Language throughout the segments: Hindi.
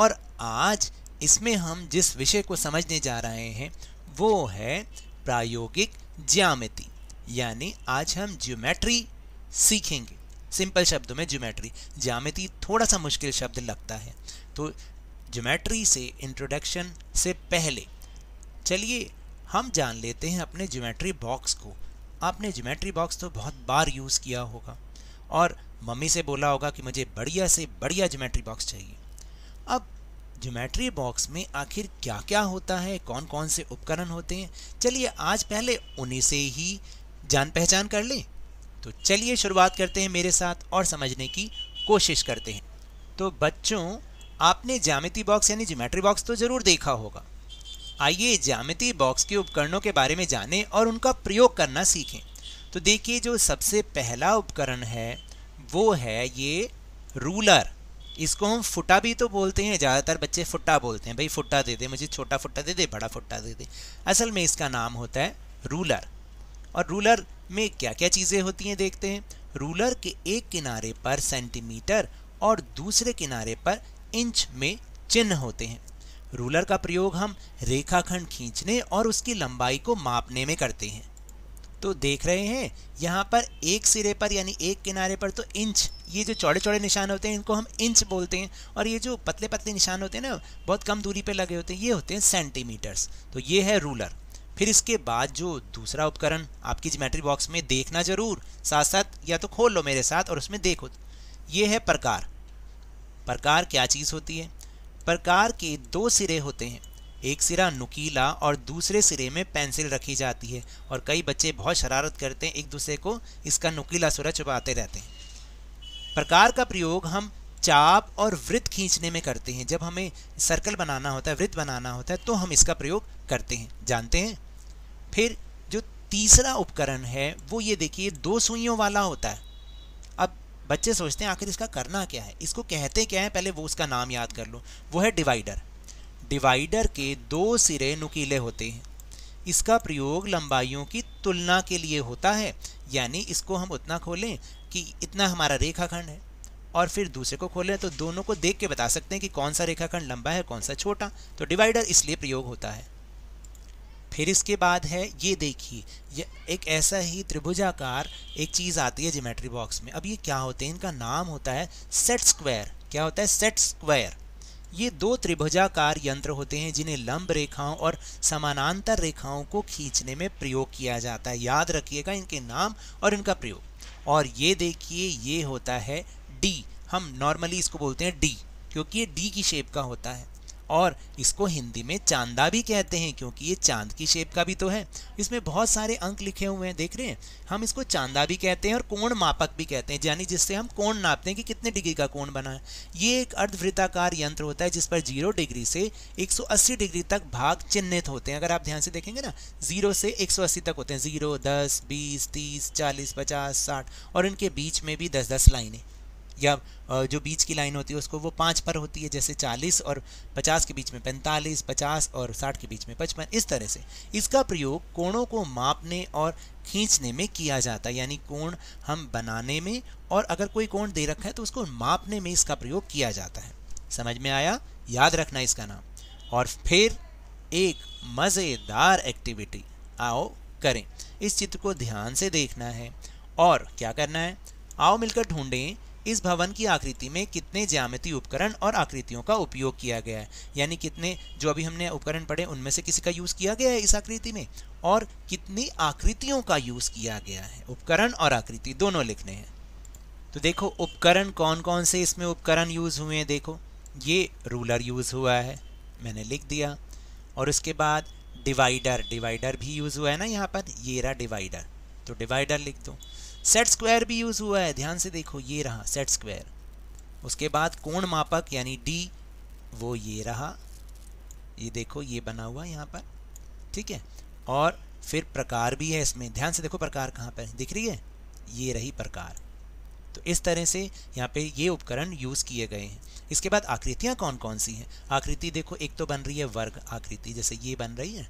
और आज इसमें हम जिस विषय को समझने जा रहे हैं वो है प्रायोगिक ज्यामिति यानी आज हम ज्योमेट्री सीखेंगे सिंपल शब्दों में ज्योमेट्री ज्यामिति थोड़ा सा मुश्किल शब्द लगता है तो ज्योमेट्री से इंट्रोडक्शन से पहले चलिए हम जान लेते हैं अपने ज्योमेट्री बॉक्स को आपने ज्योमेट्री बॉक्स तो बहुत बार यूज़ किया होगा और मम्मी से बोला होगा कि मुझे बढ़िया से बढ़िया ज्योमेट्री बॉक्स चाहिए अब ज्योमेट्री बॉक्स में आखिर क्या क्या होता है कौन कौन से उपकरण होते हैं चलिए आज पहले उन्हीं से ही जान पहचान कर लें तो चलिए शुरुआत करते हैं मेरे साथ और समझने की कोशिश करते हैं तो बच्चों आपने ज्यामिति बॉक्स यानी ज्योमेट्री बॉक्स तो ज़रूर देखा होगा आइए ज्यामिति बॉक्स के उपकरणों के बारे में जानें और उनका प्रयोग करना सीखें तो देखिए जो सबसे पहला उपकरण है वो है ये रूलर इसको हम फुटा भी तो बोलते हैं ज़्यादातर बच्चे फुटा बोलते हैं भाई फुटा दे दे मुझे छोटा फुटा दे दे बड़ा फुटा दे दे असल में इसका नाम होता है रूलर और रूलर में क्या क्या चीज़ें होती हैं देखते हैं रूलर के एक किनारे पर सेंटीमीटर और दूसरे किनारे पर इंच में चिन्ह होते हैं रूलर का प्रयोग हम रेखाखंड खींचने और उसकी लंबाई को मापने में करते हैं तो देख रहे हैं यहाँ पर एक सिरे पर यानी एक किनारे पर तो इंच ये जो चौड़े चौड़े निशान होते हैं इनको हम इंच बोलते हैं और ये जो पतले पतले निशान होते हैं ना बहुत कम दूरी पर लगे होते हैं ये होते हैं सेंटीमीटर्स तो ये है रूलर फिर इसके बाद जो दूसरा उपकरण आपकी ज्योमेट्री बॉक्स में देखना ज़रूर साथ साथ या तो खोल लो मेरे साथ और उसमें देखो ये है प्रकार प्रकार क्या चीज़ होती है प्रकार के दो सिरे होते हैं एक सिरा नुकीला और दूसरे सिरे में पेंसिल रखी जाती है और कई बच्चे बहुत शरारत करते हैं एक दूसरे को इसका नुकीला सिरा चुपाते रहते हैं प्रकार का प्रयोग हम चाप और वृत्त खींचने में करते हैं जब हमें सर्कल बनाना होता है वृत्त बनाना होता है तो हम इसका प्रयोग करते हैं जानते हैं फिर जो तीसरा उपकरण है वो ये देखिए दो सुइयों वाला होता है अब बच्चे सोचते हैं आखिर इसका करना क्या है इसको कहते क्या है पहले वो उसका नाम याद कर लो वो है डिवाइडर डिवाइडर के दो सिरे नुकीले होते हैं इसका प्रयोग लंबाइयों की तुलना के लिए होता है यानी इसको हम उतना खोलें कि इतना हमारा रेखाखंड है और फिर दूसरे को खोलें तो दोनों को देख के बता सकते हैं कि कौन सा रेखाखंड लंबा है कौन सा छोटा तो डिवाइडर इसलिए प्रयोग होता है फिर इसके बाद है ये देखिए ये एक ऐसा ही त्रिभुजाकार एक चीज़ आती है जोमेट्री बॉक्स में अब ये क्या होते हैं इनका नाम होता है सेट स्क्वायर क्या होता है सेट स्क्वायर ये दो त्रिभुजाकार यंत्र होते हैं जिन्हें लंब रेखाओं और समानांतर रेखाओं को खींचने में प्रयोग किया जाता है याद रखिएगा इनके नाम और इनका प्रयोग और ये देखिए ये होता है डी हम नॉर्मली इसको बोलते हैं डी क्योंकि ये डी की शेप का होता है और इसको हिंदी में चांदा भी कहते हैं क्योंकि ये चांद की शेप का भी तो है इसमें बहुत सारे अंक लिखे हुए हैं देख रहे हैं हम इसको चांदा भी कहते हैं और कोण मापक भी कहते हैं यानी जिससे हम कोण नापते हैं कि कितने डिग्री का कोण बना है ये एक अर्धवृत्ताकार यंत्र होता है जिस पर जीरो डिग्री से अस्सी डिग्री तक भाग चिन्हित होते हैं अगर आप ध्यान से देखेंगे ना जीरो से अस्सी तक होते हैं जीरो दस बीस तीस चालीस पचास साठ और इनके बीच में भी दस दस लाइनें या जो बीच की लाइन होती है उसको वो पाँच पर होती है जैसे चालीस और पचास के बीच में पैंतालीस पचास और साठ के बीच में पचपन इस तरह से इसका प्रयोग कोणों को मापने और खींचने में किया जाता है यानी कोण हम बनाने में और अगर कोई कोण दे रखा है तो उसको मापने में इसका प्रयोग किया जाता है समझ में आया याद रखना इसका नाम और फिर एक मज़ेदार एक्टिविटी आओ करें इस चित्र को ध्यान से देखना है और क्या करना है आओ मिलकर ढूंढें इस भवन की आकृति में कितने ज्यामिति उपकरण और आकृतियों का उपयोग किया गया है यानी कितने जो अभी हमने उपकरण पढ़े उनमें से किसी का यूज़ किया गया है इस आकृति में और कितनी आकृतियों का यूज़ किया गया है उपकरण और आकृति दोनों लिखने हैं तो देखो उपकरण कौन कौन से इसमें उपकरण यूज़ हुए हैं देखो ये रूलर यूज़ हुआ है मैंने लिख दिया और उसके बाद डिवाइडर डिवाइडर भी यूज़ हुआ है ना यहाँ पर ये रहा डिवाइडर तो डिवाइडर लिख दो सेट स्क्वायर भी यूज़ हुआ है ध्यान से देखो ये रहा सेट स्क्वायर उसके बाद कोण मापक यानी डी वो ये रहा ये देखो ये बना हुआ यहाँ पर ठीक है और फिर प्रकार भी है इसमें ध्यान से देखो प्रकार कहाँ पर दिख रही है ये रही प्रकार तो इस तरह से यहाँ पे ये उपकरण यूज़ किए गए हैं इसके बाद आकृतियाँ कौन कौन सी हैं आकृति देखो एक तो बन रही है वर्ग आकृति जैसे ये बन रही है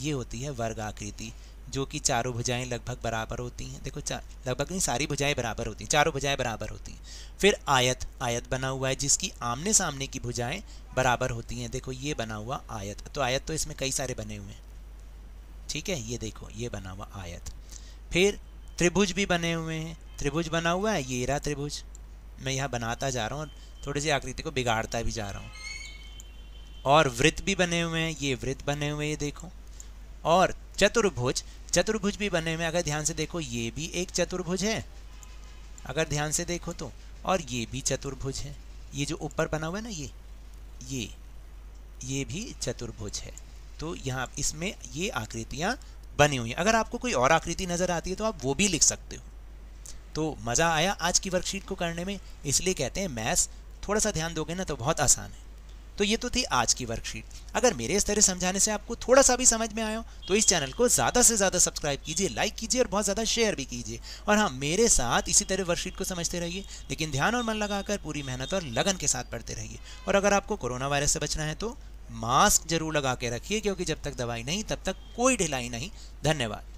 ये होती है वर्ग आकृति जो कि चारों भुजाएं लगभग बराबर होती हैं देखो चार लगभग नहीं सारी भुजाएं बराबर होती हैं चारों भुजाएं बराबर होती हैं फिर आयत आयत बना हुआ है जिसकी आमने सामने की भुजाएं बराबर होती हैं देखो ये बना हुआ आयत तो आयत तो इसमें कई सारे बने हुए हैं ठीक है ये देखो ये बना हुआ आयत फिर त्रिभुज भी बने हुए हैं त्रिभुज बना हुआ है ये रहा त्रिभुज मैं यहाँ बनाता जा रहा हूँ थोड़ी सी आकृति को बिगाड़ता भी जा रहा हूँ और वृत्त भी बने हुए हैं ये वृत्त बने हुए ये देखो और चतुर्भुज चतुर्भुज भी बनने में अगर ध्यान से देखो ये भी एक चतुर्भुज है अगर ध्यान से देखो तो और ये भी चतुर्भुज है ये जो ऊपर बना हुआ है ना ये ये ये भी चतुर्भुज है तो यहाँ इसमें ये आकृतियाँ बनी हुई हैं अगर आपको कोई और आकृति नज़र आती है तो आप वो भी लिख सकते हो तो मज़ा आया आज की वर्कशीट को करने में इसलिए कहते हैं मैथ्स थोड़ा सा ध्यान दोगे ना तो बहुत आसान है तो ये तो थी आज की वर्कशीट अगर मेरे इस तरह समझाने से आपको थोड़ा सा भी समझ में आया हो तो इस चैनल को ज़्यादा से ज़्यादा सब्सक्राइब कीजिए लाइक कीजिए और बहुत ज़्यादा शेयर भी कीजिए और हाँ मेरे साथ इसी तरह वर्कशीट को समझते रहिए लेकिन ध्यान और मन लगाकर पूरी मेहनत और लगन के साथ पढ़ते रहिए और अगर आपको कोरोना वायरस से बचना है तो मास्क जरूर लगा के रखिए क्योंकि जब तक दवाई नहीं तब तक कोई ढिलाई नहीं धन्यवाद